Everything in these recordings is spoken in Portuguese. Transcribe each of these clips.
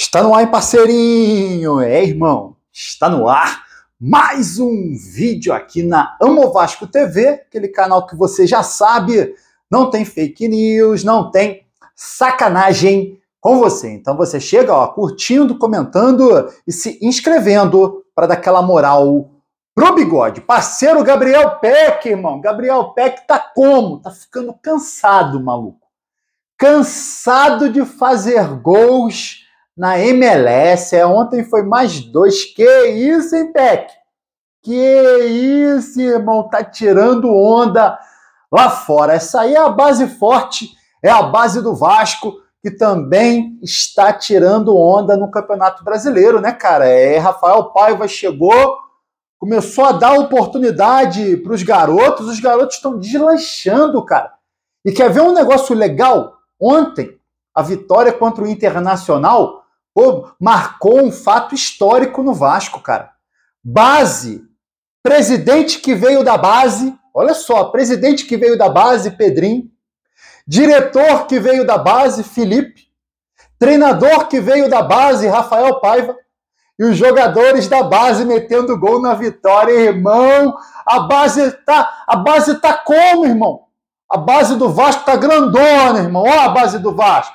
Está no ar, hein, parceirinho? É, irmão, está no ar mais um vídeo aqui na Amo Vasco TV, aquele canal que você já sabe, não tem fake news, não tem sacanagem com você. Então você chega, ó, curtindo, comentando e se inscrevendo para dar aquela moral pro bigode. Parceiro Gabriel Peck, irmão. Gabriel Peck tá como? Tá ficando cansado, maluco. Cansado de fazer gols na MLS. É, ontem foi mais dois. Que isso, hein, Peck? Que isso, irmão? Tá tirando onda lá fora. Essa aí é a base forte, é a base do Vasco, que também está tirando onda no Campeonato Brasileiro, né, cara? É, Rafael Paiva chegou, começou a dar oportunidade para os garotos, os garotos estão deslanchando, cara. E quer ver um negócio legal? Ontem, a vitória contra o Internacional Pô, marcou um fato histórico no Vasco, cara. Base. Presidente que veio da base. Olha só, presidente que veio da base, Pedrinho. Diretor que veio da base, Felipe. Treinador que veio da base, Rafael Paiva. E os jogadores da base metendo gol na vitória, irmão. A base tá, a base tá como, irmão? A base do Vasco tá grandona, irmão. Olha a base do Vasco.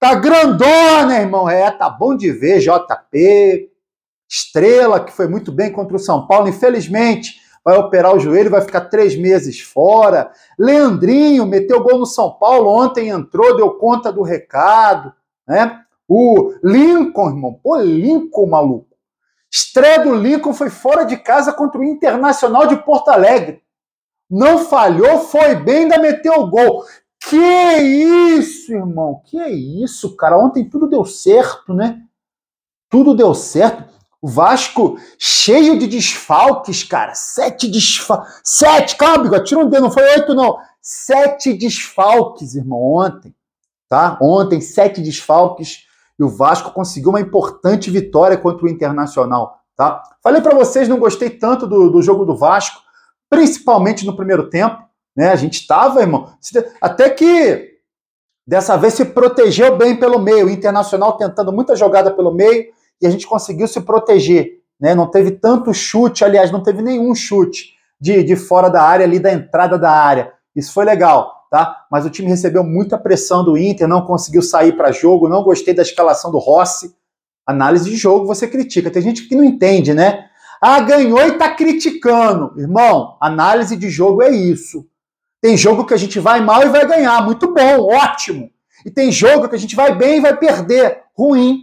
Tá grandona, irmão. É, tá bom de ver, JP. Estrela, que foi muito bem contra o São Paulo, infelizmente, vai operar o joelho, vai ficar três meses fora. Leandrinho meteu gol no São Paulo, ontem entrou, deu conta do recado, né? O Lincoln, irmão, pô, Lincoln, maluco. Estreia do Lincoln foi fora de casa contra o Internacional de Porto Alegre. Não falhou, foi bem, ainda meteu o gol. Que é isso, irmão? Que é isso, cara? Ontem tudo deu certo, né? Tudo deu certo. O Vasco cheio de desfalques, cara. Sete desfalques. Sete, calma, bigode, tira um dedo, não foi oito, não. Sete desfalques, irmão, ontem. Tá? Ontem, sete desfalques. E o Vasco conseguiu uma importante vitória contra o Internacional. Tá? Falei para vocês, não gostei tanto do, do jogo do Vasco, principalmente no primeiro tempo. Né? A gente estava, irmão. Até que dessa vez se protegeu bem pelo meio. O Internacional tentando muita jogada pelo meio e a gente conseguiu se proteger. Né? Não teve tanto chute, aliás, não teve nenhum chute de, de fora da área ali, da entrada da área. Isso foi legal, tá? Mas o time recebeu muita pressão do Inter, não conseguiu sair para jogo, não gostei da escalação do Rossi. Análise de jogo você critica. Tem gente que não entende, né? Ah, ganhou e tá criticando. Irmão, análise de jogo é isso. Tem jogo que a gente vai mal e vai ganhar, muito bom, ótimo. E tem jogo que a gente vai bem e vai perder, ruim,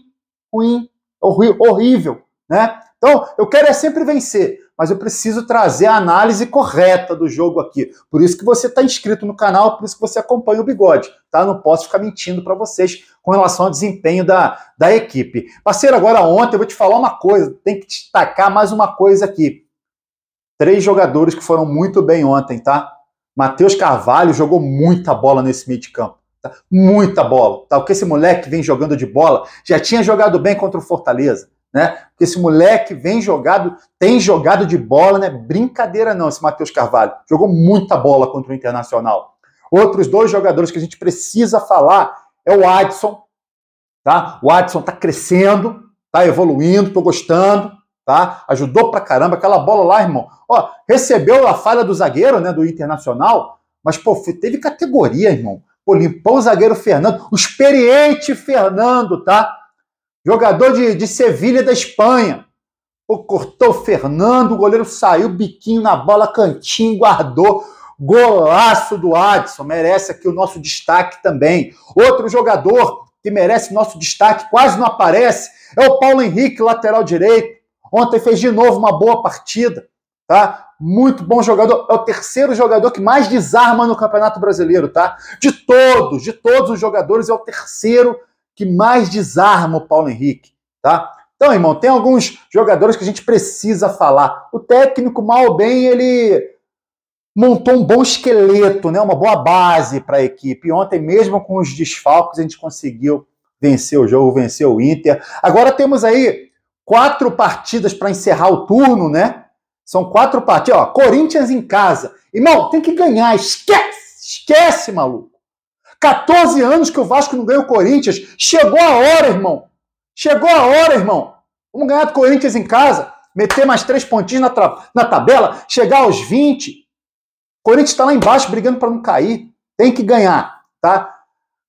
ruim, horrível, né? Então, eu quero é sempre vencer, mas eu preciso trazer a análise correta do jogo aqui. Por isso que você está inscrito no canal, por isso que você acompanha o Bigode, tá? Não posso ficar mentindo para vocês com relação ao desempenho da, da equipe. Parceiro, agora ontem eu vou te falar uma coisa, tem que destacar mais uma coisa aqui. Três jogadores que foram muito bem ontem, tá? Matheus Carvalho jogou muita bola nesse meio de campo. Tá? Muita bola. Tá? O que esse moleque vem jogando de bola já tinha jogado bem contra o Fortaleza. Né? Porque esse moleque vem jogado, tem jogado de bola, né? Brincadeira não, esse Matheus Carvalho. Jogou muita bola contra o Internacional. Outros dois jogadores que a gente precisa falar é o Adson, tá? O Adson tá crescendo, tá evoluindo, tô gostando, tá? Ajudou pra caramba aquela bola lá, irmão. Ó, recebeu a falha do zagueiro, né, do Internacional, mas pô, teve categoria, irmão. Pô, limpou o zagueiro Fernando, o experiente Fernando, tá? Jogador de, de Sevilha da Espanha. Pô, cortou o Fernando, o goleiro saiu, biquinho na bola, cantinho, guardou. Golaço do Adson, merece aqui o nosso destaque também. Outro jogador que merece nosso destaque, quase não aparece, é o Paulo Henrique, lateral direito Ontem fez de novo uma boa partida, tá? Muito bom jogador. É o terceiro jogador que mais desarma no Campeonato Brasileiro, tá? De todos, de todos os jogadores, é o terceiro que mais desarma o Paulo Henrique, tá? Então, irmão, tem alguns jogadores que a gente precisa falar. O técnico, mal ou bem, ele montou um bom esqueleto, né? uma boa base para a equipe. ontem, mesmo com os desfalques, a gente conseguiu vencer o jogo, vencer o Inter. Agora temos aí quatro partidas para encerrar o turno, né? São quatro partidas. Ó, Corinthians em casa. Irmão, tem que ganhar. Esquece! Esquece, maluco. 14 anos que o Vasco não ganhou o Corinthians. Chegou a hora, irmão. Chegou a hora, irmão. Vamos ganhar do Corinthians em casa. Meter mais três pontinhos na, na tabela. Chegar aos 20. Corinthians está lá embaixo brigando para não cair. Tem que ganhar, tá?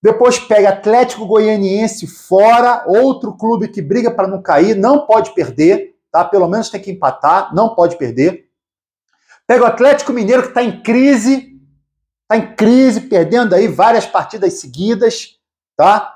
Depois pega Atlético Goianiense fora, outro clube que briga para não cair, não pode perder, tá? Pelo menos tem que empatar, não pode perder. Pega o Atlético Mineiro que está em crise, está em crise, perdendo aí várias partidas seguidas, tá?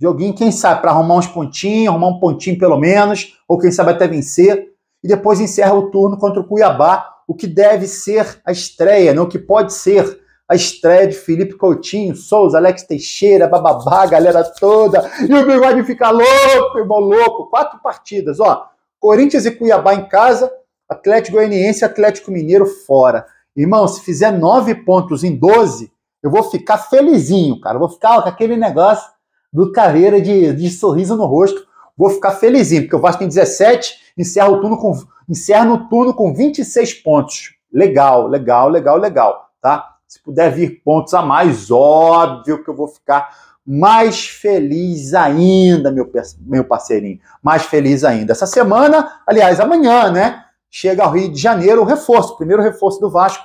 Joguinho, quem sabe, para arrumar uns pontinhos, arrumar um pontinho pelo menos, ou quem sabe até vencer. E depois encerra o turno contra o Cuiabá, o que deve ser a estreia, né? o que pode ser a estreia de Felipe Coutinho, Souza, Alex Teixeira, bababá, galera toda. E o bigode fica louco, irmão louco. Quatro partidas, ó. Corinthians e Cuiabá em casa, Atlético Goianiense e Atlético Mineiro fora. Irmão, se fizer nove pontos em doze, eu vou ficar felizinho, cara. Eu vou ficar ó, com aquele negócio do carreira de, de sorriso no rosto. Vou ficar felizinho, porque o Vasco tem 17, encerra o turno com, encerra no turno com 26 pontos. Legal, legal, legal, legal, tá? Se puder vir pontos a mais, óbvio que eu vou ficar mais feliz ainda, meu, meu parceirinho. Mais feliz ainda. Essa semana, aliás, amanhã, né? Chega ao Rio de Janeiro o reforço, o primeiro reforço do Vasco.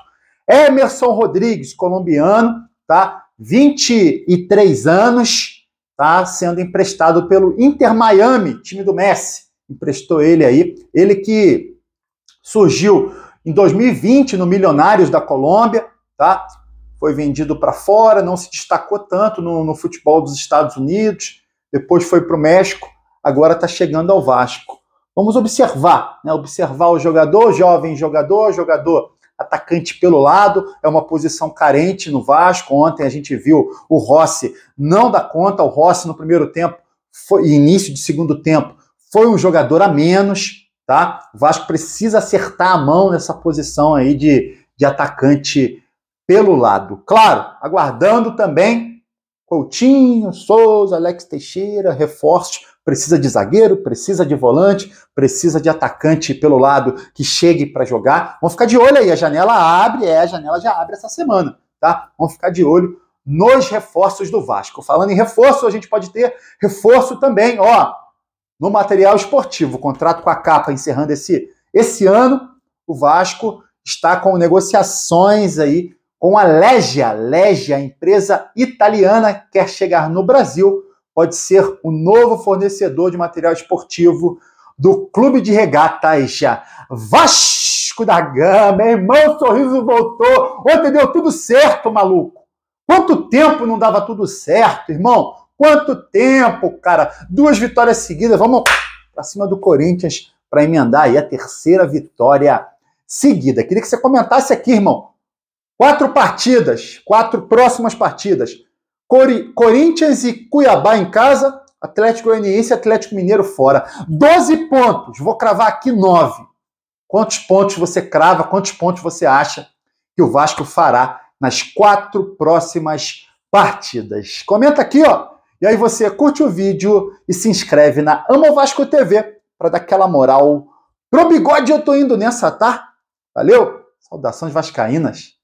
Emerson Rodrigues, colombiano, tá? 23 anos, tá? Sendo emprestado pelo Inter Miami, time do Messi. Emprestou ele aí. Ele que surgiu em 2020 no Milionários da Colômbia, tá? Foi vendido para fora, não se destacou tanto no, no, futebol dos Estados Unidos, depois foi para o México, agora está chegando ao Vasco. Vamos observar, né? Observar o jogador, jovem jogador, jogador atacante pelo lado, é uma posição carente no Vasco. Ontem a gente viu o Rossi não dá conta, o Rossi no primeiro tempo foi, início de segundo tempo foi um jogador a menos, tá? O Vasco precisa acertar a mão nessa posição aí de, de atacante pelo lado. Claro, aguardando também Coutinho, Souza, Alex Teixeira, reforços. Precisa de zagueiro, precisa de volante, precisa de atacante pelo lado que chegue para jogar. Vamos ficar de olho aí, a janela abre, é, a janela já abre essa semana, tá? Vamos ficar de olho nos reforços do Vasco. Falando em reforço, a gente pode ter reforço também, ó, no material esportivo. Contrato com a capa encerrando esse, esse ano, o Vasco está com negociações aí com a Legia. Legia, empresa italiana, quer chegar no Brasil, pode ser o novo fornecedor de material esportivo do Clube de Regatas Vasco da Gama. irmão, o sorriso voltou. Ontem deu tudo certo, maluco. Quanto tempo não dava tudo certo, irmão? Quanto tempo, cara? Duas vitórias seguidas. Vamos para cima do Corinthians para emendar aí a terceira vitória seguida. Queria que você comentasse aqui, irmão. Quatro partidas, quatro próximas partidas. Cori Corinthians e Cuiabá em casa, Atlético Goianiense e Atlético Mineiro fora. Doze pontos, vou cravar aqui nove. Quantos pontos você crava, quantos pontos você acha que o Vasco fará nas quatro próximas partidas? Comenta aqui, ó. E aí você curte o vídeo e se inscreve na Amo Vasco TV para dar aquela moral. Pro bigode eu tô indo nessa, tá? Valeu? Saudações vascaínas.